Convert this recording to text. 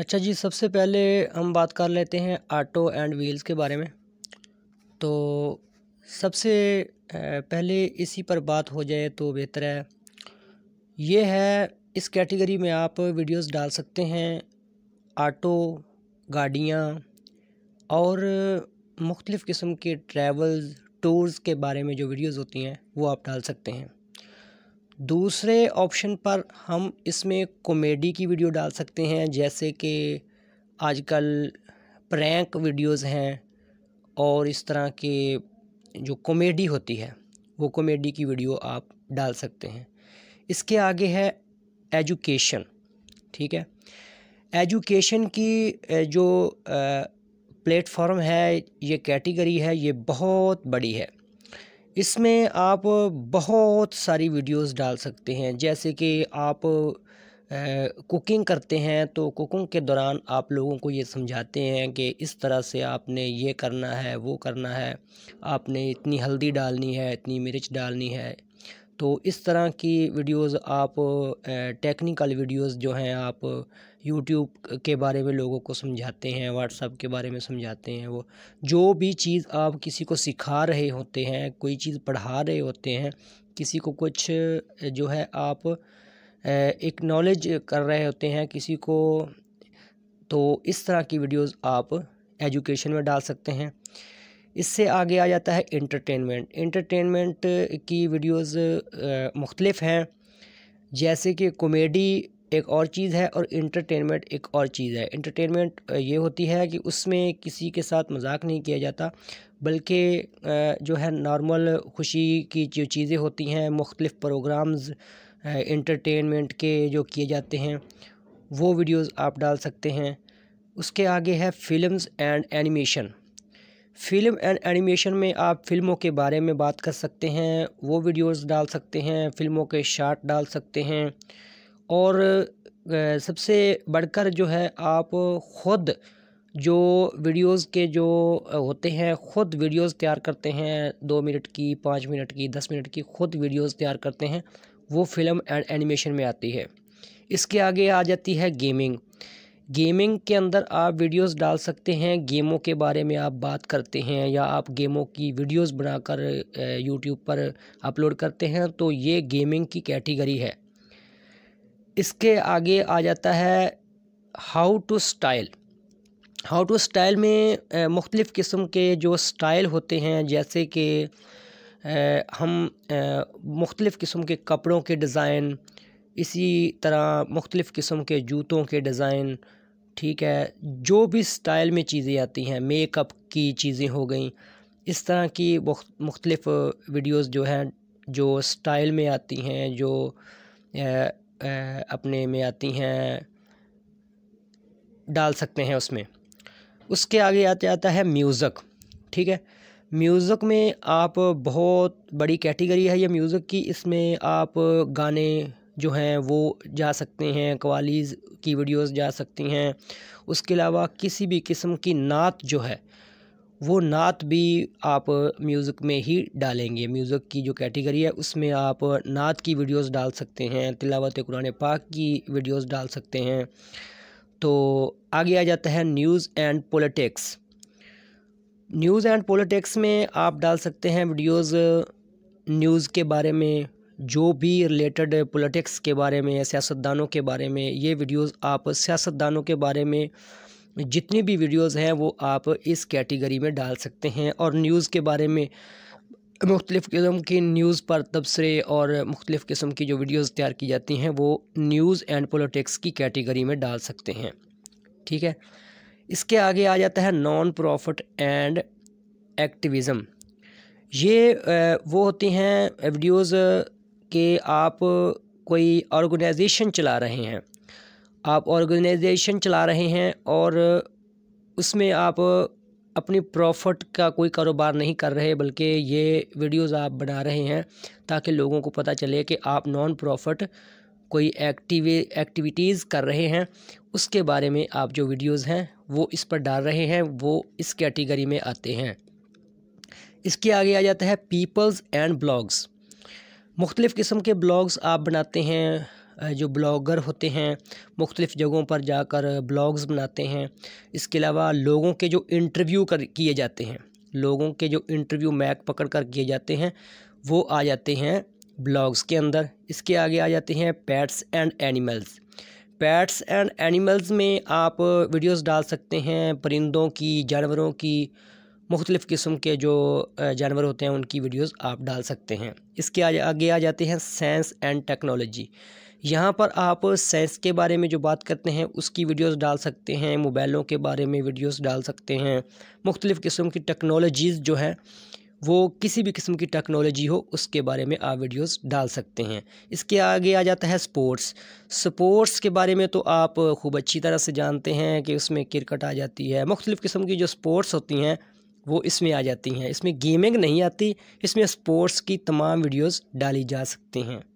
अच्छा जी सबसे पहले हम बात कर लेते हैं आटो एंड व्हील्स के बारे में तो सबसे पहले इसी पर बात हो जाए तो बेहतर है ये है इस कैटेगरी में आप वीडियोस डाल सकते हैं आटो गाड़ियाँ और मुख्तलिफ़ किस्म के ट्रैवल्स टूर्स के बारे में जो वीडियोस होती हैं वो आप डाल सकते हैं दूसरे ऑप्शन पर हम इसमें कॉमेडी की वीडियो डाल सकते हैं जैसे कि आजकल प्रैंक वीडियोस हैं और इस तरह के जो कॉमेडी होती है वो कॉमेडी की वीडियो आप डाल सकते हैं इसके आगे है एजुकेशन ठीक है एजुकेशन की जो प्लेटफॉर्म है ये कैटेगरी है ये बहुत बड़ी है इसमें आप बहुत सारी वीडियोस डाल सकते हैं जैसे कि आप कुकिंग करते हैं तो कुकिंग के दौरान आप लोगों को ये समझाते हैं कि इस तरह से आपने ये करना है वो करना है आपने इतनी हल्दी डालनी है इतनी मिर्च डालनी है तो इस तरह की वीडियोस आप टेक्निकल वीडियोस जो हैं आप यूट्यूब के बारे में लोगों को समझाते हैं व्हाट्सअप के बारे में समझाते हैं वो जो भी चीज़ आप किसी को सिखा रहे होते हैं कोई चीज़ पढ़ा रहे होते हैं किसी को कुछ जो है आप एक नॉलेज कर रहे होते हैं किसी को तो इस तरह की वीडियोस आप एजुकेशन में डाल सकते हैं इससे आगे आ जाता है इंटरटेनमेंट इंटरटेनमेंट की वीडियोस मुख्तलिफ हैं जैसे कि कॉमेडी एक और चीज़ है और इंटरटेनमेंट एक और चीज़ है इंटरटेनमेंट ये होती है कि उसमें किसी के साथ मजाक नहीं किया जाता बल्कि जो है नॉर्मल खुशी की जो चीज़ें होती हैं मुख्तलिफ़ प्रोग्राम्स इंटरटेनमेंट के जो किए जाते हैं वो वीडियोस आप डाल सकते हैं उसके आगे है films and animation film and animation में आप फिल्मों के बारे में बात कर सकते हैं वो वीडियोस डाल सकते हैं फिल्मों के शार्ट डाल सकते हैं और सबसे बढ़कर जो है आप ख़ुद जो वीडियोस के जो होते हैं ख़ुद वीडियोस तैयार करते हैं दो मिनट की पाँच मिनट की दस मिनट की ख़ुद वीडियोस तैयार करते हैं वो फिल्म एंड एनिमेशन में आती है इसके आगे आ जाती है गेमिंग गेमिंग के अंदर आप वीडियोस डाल सकते हैं गेमों के बारे में आप बात करते हैं या आप गेमों की वीडियोस बनाकर यूट्यूब पर अपलोड करते हैं तो ये गेमिंग की कैटेगरी है इसके आगे आ जाता है how to style how to style में मुख्तलिफ़ किस्म के जो स्टाइल होते हैं जैसे कि हम मुख्तलिफ़ किस्म के कपड़ों के डिज़ाइन इसी तरह मुख्तलिफ़ किस्म के जूतों के डिज़ाइन ठीक है जो भी स्टाइल में चीज़ें आती हैं मेकअप की चीज़ें हो गई इस तरह की मुख्तलिफ़ वीडियोस जो हैं जो स्टाइल में आती हैं जो ए, ए, अपने में आती हैं डाल सकते हैं उसमें उसके आगे आते आता है म्यूज़िक ठीक है म्यूज़िक में आप बहुत बड़ी कैटेगरी है ये म्यूज़िक की इसमें आप गाने जो हैं वो जा सकते हैं कवालीज़ की वीडियोस जा सकती हैं उसके अलावा किसी भी किस्म की नात जो है वो नात भी आप म्यूज़िक में ही डालेंगे म्यूज़िक की जो कैटेगरी है उसमें आप नात की वीडियोस डाल सकते हैं तिलावत कुरान पाक की वीडियोस डाल सकते हैं तो आगे आ जाता है news and politics news and politics में आप डाल सकते हैं वीडियोज़ न्यूज़ के बारे में जो भी रिलेटेड पॉलिटिक्स के बारे में सियासतदानों के बारे में ये वीडियोस आप सियासतदानों के बारे में जितनी भी वीडियोस हैं वो आप इस कैटेगरी में डाल सकते हैं और न्यूज़ के बारे में मुख्तलिफ़ किस्म की न्यूज़ पर तबसरे और मुख्तलिफ़ किस्म की जो वीडियोस तैयार की जाती हैं वो न्यूज़ एंड पोलिटिक्स की कैटेगरी में डाल सकते हैं ठीक है इसके आगे आ जाता है नॉन प्रॉफिट एंड एक्टिविज़म ये वो होती हैं वीडियोज़ कि आप कोई ऑर्गेनाइजेशन चला रहे हैं आप ऑर्गेनाइजेशन चला रहे हैं और उसमें आप अपनी प्रॉफिट का कोई कारोबार नहीं कर रहे बल्कि ये वीडियोस आप बना रहे हैं ताकि लोगों को पता चले कि आप नॉन प्रॉफिट कोई एक्टिवे एक्टिविटीज़ कर रहे हैं उसके बारे में आप जो वीडियोस हैं वो इस पर डाल रहे हैं वो इस कैटेगरी में आते हैं इसके आगे आ जाता है पीपल्स एंड ब्लॉग्स मुख्तलिफ़ किस्म के ब्लॉग्स आप बनाते हैं जो ब्लॉगर होते हैं मुख्तलिफ़ जगहों पर जाकर ब्लॉग्स बनाते हैं इसके अलावा लोगों के जो इंटरव्यू कर किए जाते हैं लोगों के जो इंटरव्यू मैक पकड़ कर किए जाते हैं वो आ जाते हैं ब्लॉग्स के अंदर इसके आगे आ जाते हैं pets and animals pets and animals में आप वीडियोस डाल सकते हैं परिंदों की जानवरों की मुख्तलिफ़ किस्म के जो जानवर होते हैं उनकी वीडियोज़ आप डाल सकते हैं इसके आगे आ जाते हैं साइंस एंड टेक्नोलॉजी यहाँ पर आप साइंस के बारे में जो बात करते हैं उसकी वीडियोस डाल सकते हैं मोबाइलों के बारे में वीडियोस डाल सकते हैं मुख्तलिफ़ किस्म की टेक्नोलॉजीज़ जो हैं वो किसी भी किस्म की टेक्नोलॉजी हो उसके बारे में आप वीडियोस डाल सकते हैं इसके आगे आ जाता है स्पोर्ट्स स्पोर्ट्स के बारे में तो आप खूब अच्छी तरह से जानते हैं कि उसमें क्रिकेट आ जाती है मुख्तलिफ़ किस्म की जो स्पोर्ट्स होती हैं वो इसमें आ जाती हैं इसमें गेमिंग नहीं आती इसमें स्पोर्ट्स की तमाम वीडियोस डाली जा सकती हैं